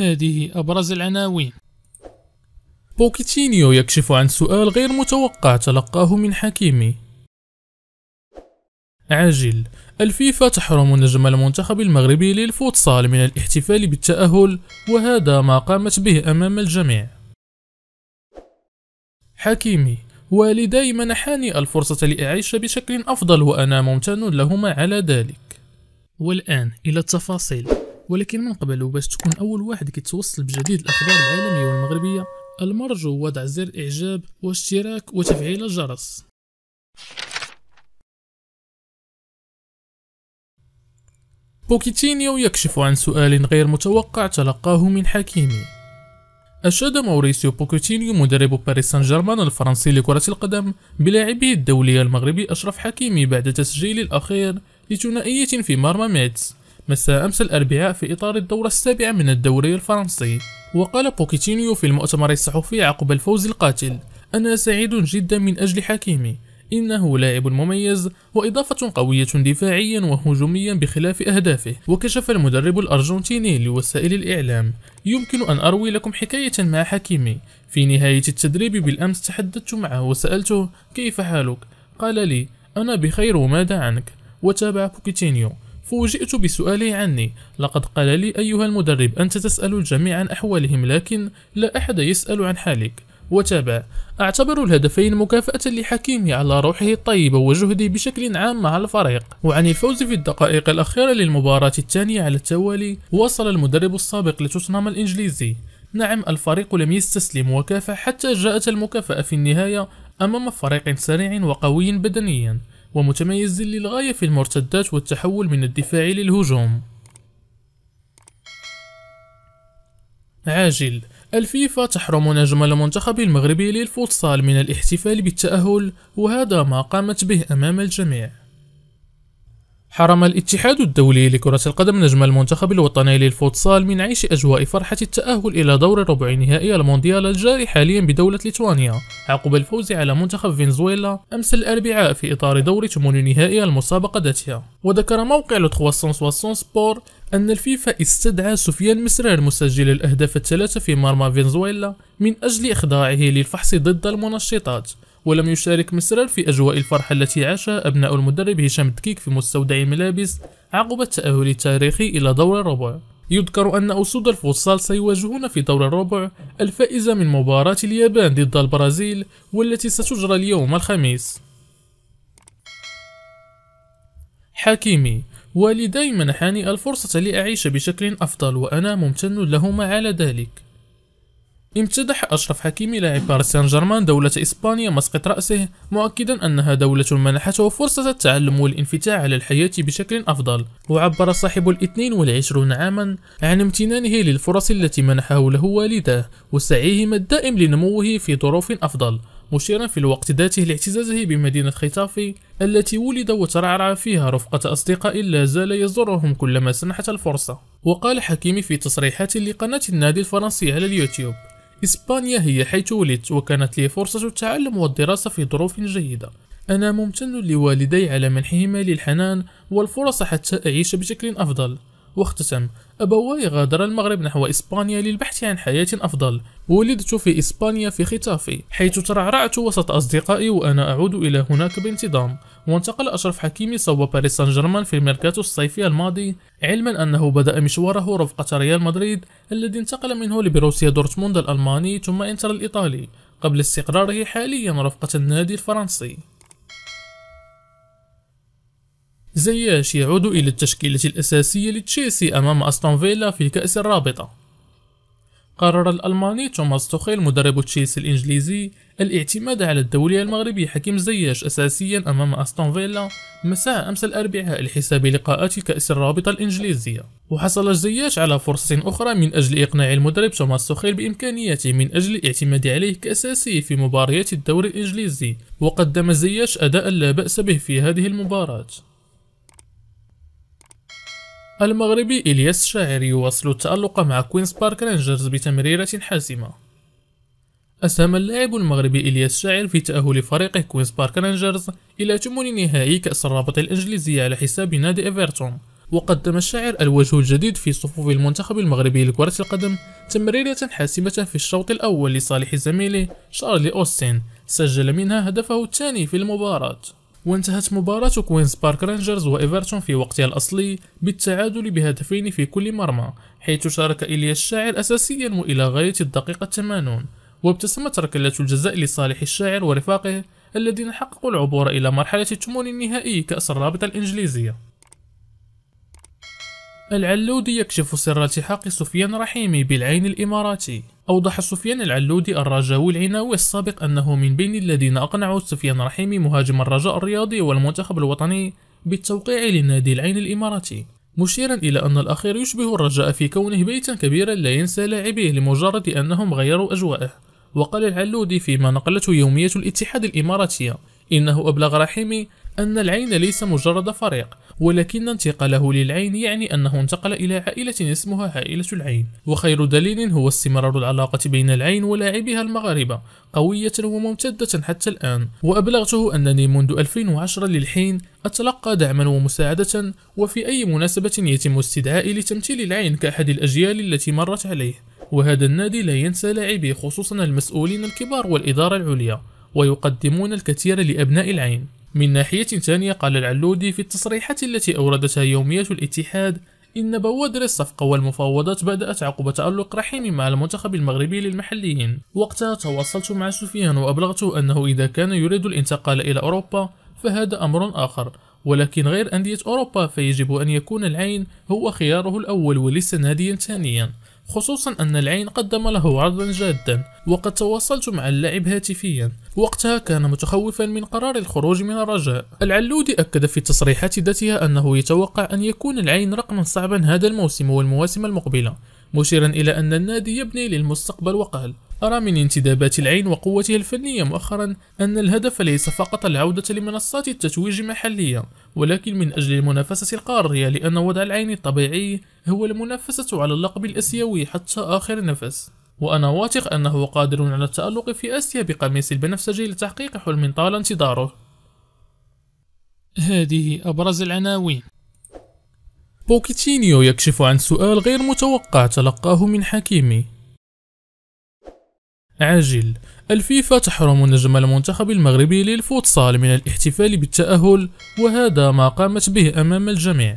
هذه أبرز العناوين بوكيتينيو يكشف عن سؤال غير متوقع تلقاه من حكيمي عاجل الفيفا تحرم نجم المنتخب المغربي للفوتسال من الاحتفال بالتأهل وهذا ما قامت به أمام الجميع حكيمي والداي منحاني الفرصة لأعيش بشكل أفضل وأنا ممتن لهما على ذلك والآن إلى التفاصيل ولكن من قبل وباش تكون أول واحد كيتوصل بجديد الأخبار العالمية والمغربية المرجو وضع زر إعجاب واشتراك وتفعيل الجرس بوكيتينيو يكشف عن سؤال غير متوقع تلقاه من حكيمي أشاد موريسيو بوكيتينيو مدرب باريس سان جيرمان الفرنسي لكرة القدم بلاعبه الدولي المغربي أشرف حكيمي بعد تسجيل الأخير لثنائية في مرمى ميتس مساء أمس الأربعاء في إطار الدورة السابعة من الدوري الفرنسي وقال بوكيتينيو في المؤتمر الصحفي عقب الفوز القاتل أنا سعيد جدا من أجل حكيمي إنه لاعب مميز وإضافة قوية دفاعيا وهجوميا بخلاف أهدافه وكشف المدرب الأرجنتيني لوسائل الإعلام يمكن أن أروي لكم حكاية مع حكيمي في نهاية التدريب بالأمس تحدثت معه وسألته كيف حالك؟ قال لي أنا بخير وماذا عنك؟ وتابع بوكيتينيو فوجئت بسؤاله عني لقد قال لي أيها المدرب أنت تسأل الجميع عن أحوالهم لكن لا أحد يسأل عن حالك وتابع أعتبر الهدفين مكافأة لحكيمي على روحه الطيبة وجهدي بشكل عام مع الفريق وعن الفوز في الدقائق الأخيرة للمباراة الثانية على التوالي وصل المدرب السابق لتوتنهام الإنجليزي نعم الفريق لم يستسلم وكافح حتى جاءت المكافأة في النهاية أمام فريق سريع وقوي بدنيا ومتميز للغاية في المرتدات والتحول من الدفاع للهجوم عاجل الفيفا تحرم نجم المنتخب المغربي للفوتسال من الاحتفال بالتأهل وهذا ما قامت به أمام الجميع حرم الاتحاد الدولي لكرة القدم نجم المنتخب الوطني للفوتسال من عيش أجواء فرحة التأهل إلى دور ربع نهائي المونديال الجاري حاليا بدولة ليتوانيا عقب الفوز على منتخب فنزويلا أمس الأربعاء في إطار دور ثمن نهائي المسابقة ذاتها وذكر موقع لو 360 سبور أن الفيفا استدعى سفيان مسرار مسجل الأهداف الثلاثة في مرمى فنزويلا من أجل إخضاعه للفحص ضد المنشطات ولم يشارك مسرر في أجواء الفرحة التي عاشها أبناء المدرب هشام دكيك في مستودع الملابس عقب التأهل التاريخي إلى دور الربع يذكر أن أسود الفوتسال سيواجهون في دور الربع الفائزة من مباراة اليابان ضد البرازيل والتي ستجرى اليوم الخميس حكيمي والدي منحاني الفرصة لأعيش بشكل أفضل وأنا ممتن لهما على ذلك امتدح أشرف حكيمي لاعب باريس سان جيرمان دولة إسبانيا مسقط رأسه مؤكدا أنها دولة منحته فرصة التعلم والانفتاح على الحياة بشكل أفضل وعبر صاحب الاثنين والعشرون عاما عن امتنانه للفرص التي منحه له والداه وسعيهما الدائم لنموه في ظروف أفضل مشيرا في الوقت ذاته لاعتزازه بمدينة خطافي التي ولد وترعرع فيها رفقة أصدقاء لا زال يزورهم كلما سنحت الفرصة وقال حكيمي في تصريحات لقناة النادي الفرنسي على اليوتيوب إسبانيا هي حيث ولدت وكانت لي فرصة التعلم والدراسة في ظروف جيدة أنا ممتن لوالدي على منحهما للحنان والفرص حتى أعيش بشكل أفضل واختتم أبواي غادر المغرب نحو إسبانيا للبحث عن حياة أفضل ولدت في إسبانيا في ختافي حيث ترعرعت وسط أصدقائي وأنا أعود إلى هناك بانتظام وانتقل أشرف حكيمي صوب باريس سان جيرمان في الميركاتو الصيفي الماضي علما أنه بدأ مشواره رفقة ريال مدريد الذي انتقل منه لبروسيا دورتموند الألماني ثم إنتر الإيطالي قبل استقراره حاليا رفقة النادي الفرنسي زياش يعود إلى التشكيلة الأساسية لتشيلسي أمام أستون فيلا في كأس الرابطة قرر الألماني توماس توخيل مدرب تشيلسي الإنجليزي الاعتماد على الدولي المغربي حكيم زياش أساسيا أمام أستون فيلا مساء أمس الأربعاء لحساب لقاءات كأس الرابطة الإنجليزية وحصل زياش على فرصة أخرى من أجل إقناع المدرب توماس توخيل بإمكانياته من أجل الاعتماد عليه كأساسي في مباريات الدوري الإنجليزي وقدم زياش أداء لا بأس به في هذه المباراة المغربي إلياس شاعر يواصل التألق مع كوينز بارك رينجرز بتمريرة حاسمة أسهم اللاعب المغربي إلياس الشاعر في تأهل فريقه كوينز بارك رينجرز إلى ثمن نهائي كأس الرابطة الإنجليزية على حساب نادي إيفرتون وقدم الشاعر الوجه الجديد في صفوف المنتخب المغربي لكرة القدم تمريرة حاسمة في الشوط الأول لصالح زميله شارلي أوستين سجل منها هدفه الثاني في المباراة وانتهت مباراة كوينز بارك رينجرز وإيفرتون في وقتها الأصلي بالتعادل بهدفين في كل مرمى حيث شارك إليا الشاعر أساسيا وإلى غاية الدقيقة 80 وابتسمت ركلة الجزاء لصالح الشاعر ورفاقه الذين حققوا العبور إلى مرحلة التمون النهائي كأس الرابطة الإنجليزية العلودي يكشف سر التحاق سفيان رحيمي بالعين الإماراتي أوضح سفيان العلودي الرجاوي العناوي السابق أنه من بين الذين أقنعوا سفيان رحيمي مهاجم الرجاء الرياضي والمنتخب الوطني بالتوقيع لنادي العين الإماراتي مشيرا إلى أن الأخير يشبه الرجاء في كونه بيتا كبيرا لا ينسى لاعبيه لمجرد أنهم غيروا أجواءه وقال العلودي فيما نقلته يومية الاتحاد الإماراتية إنه أبلغ رحيمي أن العين ليس مجرد فريق ولكن انتقاله للعين يعني أنه انتقل إلى عائلة اسمها عائلة العين وخير دليل هو استمرار العلاقة بين العين ولاعبها المغاربة قوية وممتدة حتى الآن وأبلغته أنني منذ 2010 للحين أتلقى دعما ومساعدة وفي أي مناسبة يتم استدعائي لتمثيل العين كأحد الأجيال التي مرت عليه وهذا النادي لا ينسى لاعبيه خصوصا المسؤولين الكبار والإدارة العليا ويقدمون الكثير لأبناء العين من ناحية ثانية قال العلودي في التصريحات التي أوردتها يومية الاتحاد إن بوادر الصفقة والمفاوضات بدأت عقب تألق رحيمي مع المنتخب المغربي للمحليين وقتها تواصلت مع سفيان وأبلغته أنه إذا كان يريد الانتقال إلى أوروبا فهذا أمر آخر ولكن غير أندية أوروبا فيجب أن يكون العين هو خياره الأول وليس ناديا ثانيا خصوصا أن العين قدم له عرضا جادا وقد تواصلت مع اللاعب هاتفيا وقتها كان متخوفا من قرار الخروج من الرجاء العلودي أكد في التصريحات ذاتها أنه يتوقع أن يكون العين رقما صعبا هذا الموسم والمواسم المقبلة مشيرا إلى أن النادي يبني للمستقبل وقال أرى من انتدابات العين وقوتها الفنية مؤخرا أن الهدف ليس فقط العودة لمنصات التتويج محلية ولكن من أجل المنافسة القارية لأن وضع العين الطبيعي هو المنافسة على اللقب الأسيوي حتى آخر نفس وأنا واثق أنه قادر على التألق في آسيا بقميص البنفسجي لتحقيق حلم طال انتظاره هذه أبرز العناوين بوكيتينيو يكشف عن سؤال غير متوقع تلقاه من حكيمي عاجل الفيفا تحرم نجم المنتخب المغربي للفوتسال من الاحتفال بالتأهل وهذا ما قامت به أمام الجميع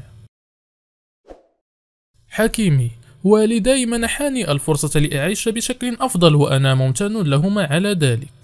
حكيمي والداي منحاني الفرصة لأعيش بشكل أفضل وأنا ممتن لهما على ذلك